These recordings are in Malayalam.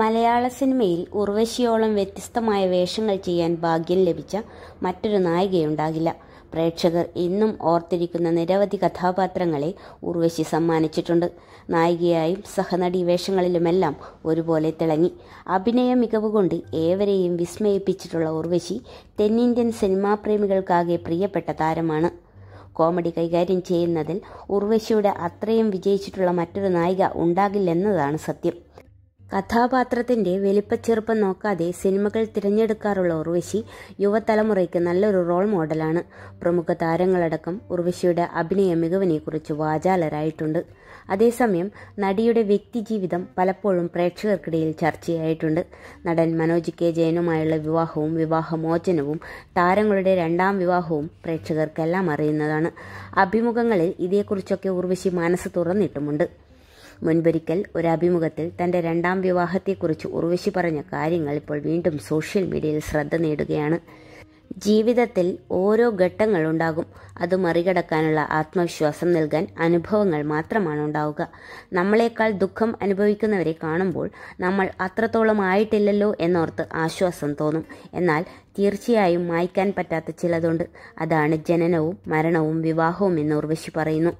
മലയാള സിനിമയിൽ ഉർവശിയോളം വ്യത്യസ്തമായ വേഷങ്ങൾ ചെയ്യാൻ ഭാഗ്യം ലഭിച്ച മറ്റൊരു നായികയുണ്ടാകില്ല പ്രേക്ഷകർ ഇന്നും ഓർത്തിരിക്കുന്ന നിരവധി കഥാപാത്രങ്ങളെ ഉർവശി സമ്മാനിച്ചിട്ടുണ്ട് നായികയായും സഹനടി വേഷങ്ങളിലുമെല്ലാം ഒരുപോലെ തിളങ്ങി അഭിനയ മികവുകൊണ്ട് ഏവരെയും വിസ്മയിപ്പിച്ചിട്ടുള്ള ഉർവശി തെന്നിന്ത്യൻ സിനിമാ പ്രേമികൾക്കാകെ പ്രിയപ്പെട്ട താരമാണ് കോമഡി കൈകാര്യം ചെയ്യുന്നതിൽ ഉർവശിയുടെ അത്രയും വിജയിച്ചിട്ടുള്ള മറ്റൊരു നായിക ഉണ്ടാകില്ലെന്നതാണ് സത്യം കഥാപാത്രത്തിന്റെ വലിപ്പച്ചെറുപ്പം നോക്കാതെ സിനിമകൾ തിരഞ്ഞെടുക്കാറുള്ള ഉർവശി യുവതലമുറയ്ക്ക് നല്ലൊരു റോൾ മോഡലാണ് പ്രമുഖ താരങ്ങളടക്കം ഉർവശിയുടെ അഭിനയ മികവിനെക്കുറിച്ച് വാചാലരായിട്ടുണ്ട് അതേസമയം നടിയുടെ വ്യക്തിജീവിതം പലപ്പോഴും പ്രേക്ഷകർക്കിടയിൽ ചർച്ചയായിട്ടുണ്ട് നടൻ മനോജ് കെ ജയനുമായുള്ള വിവാഹവും വിവാഹമോചനവും താരങ്ങളുടെ രണ്ടാം വിവാഹവും പ്രേക്ഷകർക്കെല്ലാം അറിയുന്നതാണ് അഭിമുഖങ്ങളിൽ ഇതേക്കുറിച്ചൊക്കെ ഉർവശി മനസ്സ് തുറന്നിട്ടുമുണ്ട് മുൻപൊരിക്കൽ ഒരു അഭിമുഖത്തിൽ തൻ്റെ രണ്ടാം വിവാഹത്തെക്കുറിച്ച് ഉർവശി പറഞ്ഞ കാര്യങ്ങൾ ഇപ്പോൾ വീണ്ടും സോഷ്യൽ മീഡിയയിൽ ശ്രദ്ധ നേടുകയാണ് ജീവിതത്തിൽ ഓരോ ഘട്ടങ്ങൾ ഉണ്ടാകും അത് മറികടക്കാനുള്ള ആത്മവിശ്വാസം നൽകാൻ അനുഭവങ്ങൾ മാത്രമാണ് ഉണ്ടാവുക നമ്മളെക്കാൾ ദുഃഖം അനുഭവിക്കുന്നവരെ കാണുമ്പോൾ നമ്മൾ അത്രത്തോളം ആയിട്ടില്ലല്ലോ എന്നോർത്ത് ആശ്വാസം തോന്നും എന്നാൽ തീർച്ചയായും മായ്ക്കാൻ പറ്റാത്ത ചിലതുണ്ട് അതാണ് ജനനവും മരണവും വിവാഹവും എന്ന് ഉർവശി പറയുന്നു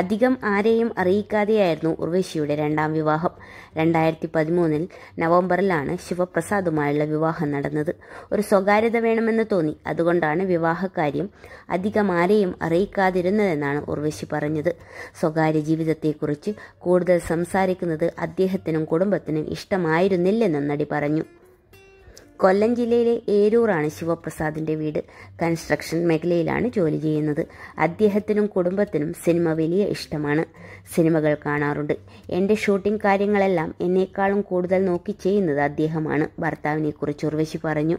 അധികം ആരെയും അറിയിക്കാതെയായിരുന്നു ഉർവശിയുടെ രണ്ടാം വിവാഹം രണ്ടായിരത്തി പതിമൂന്നിൽ നവംബറിലാണ് ശിവപ്രസാദുമായുള്ള വിവാഹം നടന്നത് ഒരു സ്വകാര്യത വേണമെന്ന് തോന്നി അതുകൊണ്ടാണ് വിവാഹകാര്യം അധികം ആരെയും അറിയിക്കാതിരുന്നതെന്നാണ് ഉർവശി പറഞ്ഞത് സ്വകാര്യ ജീവിതത്തെക്കുറിച്ച് കൂടുതൽ സംസാരിക്കുന്നത് അദ്ദേഹത്തിനും കുടുംബത്തിനും ഇഷ്ടമായിരുന്നില്ലെന്നും നടി പറഞ്ഞു കൊല്ലം ജില്ലയിലെ ഏരൂറാണ് ശിവപ്രസാദിന്റെ വീട് കൺസ്ട്രക്ഷൻ മേഖലയിലാണ് ജോലി ചെയ്യുന്നത് അദ്ദേഹത്തിനും കുടുംബത്തിനും സിനിമ വലിയ ഇഷ്ടമാണ് സിനിമകൾ കാണാറുണ്ട് എൻ്റെ ഷൂട്ടിംഗ് കാര്യങ്ങളെല്ലാം എന്നേക്കാളും കൂടുതൽ നോക്കി ചെയ്യുന്നത് അദ്ദേഹമാണ് കുറിച്ച് ഉർവശി പറഞ്ഞു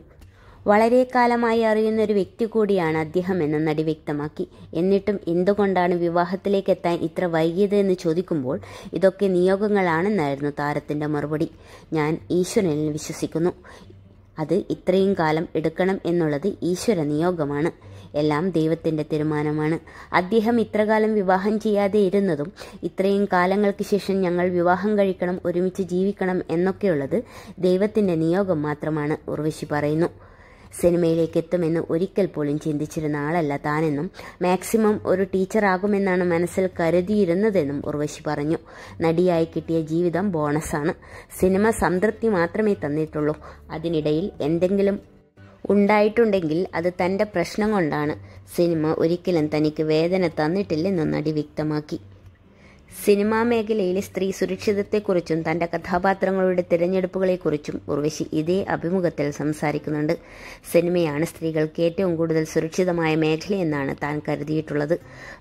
വളരെ കാലമായി അറിയുന്ന ഒരു വ്യക്തി കൂടിയാണ് അദ്ദേഹം എന്ന് നടി വ്യക്തമാക്കി എന്നിട്ടും എന്തുകൊണ്ടാണ് വിവാഹത്തിലേക്ക് എത്താൻ ഇത്ര വൈകിയത് എന്ന് ചോദിക്കുമ്പോൾ ഇതൊക്കെ നിയോഗങ്ങളാണെന്നായിരുന്നു താരത്തിന്റെ മറുപടി ഞാൻ ഈശ്വരനിൽ വിശ്വസിക്കുന്നു അത് ഇത്രയും കാലം എടുക്കണം എന്നുള്ളത് ഈശ്വര നിയോഗമാണ് എല്ലാം ദൈവത്തിൻ്റെ തീരുമാനമാണ് അദ്ദേഹം ഇത്രകാലം വിവാഹം ചെയ്യാതെ ഇരുന്നതും ഇത്രയും കാലങ്ങൾക്ക് ശേഷം ഞങ്ങൾ വിവാഹം കഴിക്കണം ഒരുമിച്ച് ജീവിക്കണം എന്നൊക്കെയുള്ളത് ദൈവത്തിൻ്റെ നിയോഗം മാത്രമാണ് ഉർവശി പറയുന്നു സിനിമയിലേക്ക് എത്തുമെന്ന് ഒരിക്കൽ പോലും ചിന്തിച്ചിരുന്ന ആളല്ല താനെന്നും മാക്സിമം ഒരു ടീച്ചറാകുമെന്നാണ് മനസ്സിൽ കരുതിയിരുന്നതെന്നും ഉർവശി പറഞ്ഞു നടിയായി കിട്ടിയ ജീവിതം ബോണസാണ് സിനിമ സംതൃപ്തി മാത്രമേ തന്നിട്ടുള്ളൂ അതിനിടയിൽ എന്തെങ്കിലും ഉണ്ടായിട്ടുണ്ടെങ്കിൽ അത് തന്റെ പ്രശ്നം കൊണ്ടാണ് സിനിമ ഒരിക്കലും തനിക്ക് വേദന തന്നിട്ടില്ലെന്നും നടി വ്യക്തമാക്കി സിനിമാ മേഖലയിലെ സ്ത്രീ സുരക്ഷിതത്തെക്കുറിച്ചും തന്റെ കഥാപാത്രങ്ങളുടെ തിരഞ്ഞെടുപ്പുകളെക്കുറിച്ചും ഉർവശി ഇതേ അഭിമുഖത്തിൽ സംസാരിക്കുന്നുണ്ട് സിനിമയാണ് സ്ത്രീകൾക്ക് ഏറ്റവും കൂടുതൽ സുരക്ഷിതമായ മേഖലയെന്നാണ് താൻ കരുതിയിട്ടുള്ളത്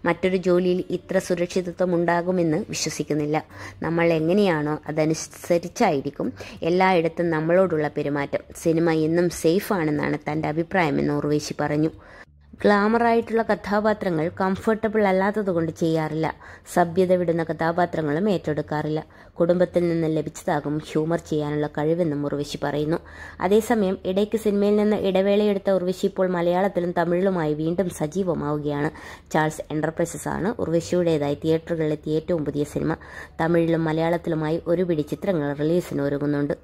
മറ്റൊരു ജോലിയിൽ ഇത്ര സുരക്ഷിതത്വം ഉണ്ടാകുമെന്ന് വിശ്വസിക്കുന്നില്ല നമ്മൾ എങ്ങനെയാണോ അതനുസരിച്ചായിരിക്കും എല്ലായിടത്തും നമ്മളോടുള്ള പെരുമാറ്റം സിനിമ എന്നും സേഫാണെന്നാണ് തന്റെ അഭിപ്രായമെന്ന് ഉർവേശി പറഞ്ഞു ഗ്ലാമറായിട്ടുള്ള കഥാപാത്രങ്ങൾ കംഫർട്ടബിൾ അല്ലാത്തതുകൊണ്ട് ചെയ്യാറില്ല സഭ്യത വിടുന്ന കഥാപാത്രങ്ങളും ഏറ്റെടുക്കാറില്ല കുടുംബത്തിൽ നിന്ന് ലഭിച്ചതാകും ഹ്യൂമർ ചെയ്യാനുള്ള കഴിവെന്നും ഉർവശി പറയുന്നു അതേസമയം ഇടയ്ക്ക് സിനിമയിൽ നിന്ന് ഇടവേളയെടുത്ത ഉർവശി ഇപ്പോൾ മലയാളത്തിലും തമിഴിലുമായി വീണ്ടും സജീവമാവുകയാണ് ചാൾസ് എന്റർപ്രൈസസ് ആണ് ഉർവശിയുടേതായി തിയേറ്ററുകളിലെത്തിയ ഏറ്റവും പുതിയ സിനിമ തമിഴിലും മലയാളത്തിലുമായി ഒരുപിടി ചിത്രങ്ങൾ റിലീസിന് ഒരുങ്ങുന്നുണ്ട്